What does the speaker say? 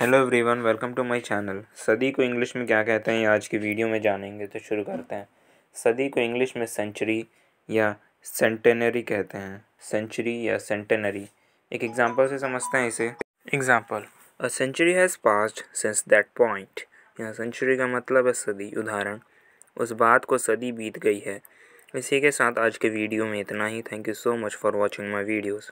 hello everyone welcome to my channel सदी को English में क्या कहते हैं आज की वीडियो में जानेंगे तो शुरू करते हैं सदी को इंग्लिश में सेंचुरी या सेंटेनरी कहते हैं सेंचुरी या सेंटेनरी एक एग्जांपल से समझते हैं इसे example a century has passed since that point यहाँ सेंचुरी का मतलब है सदी उदाहरण उस बात को सदी बीत गई है इसी के साथ आज के वीडियो में इतना ही thank you so much for watching my videos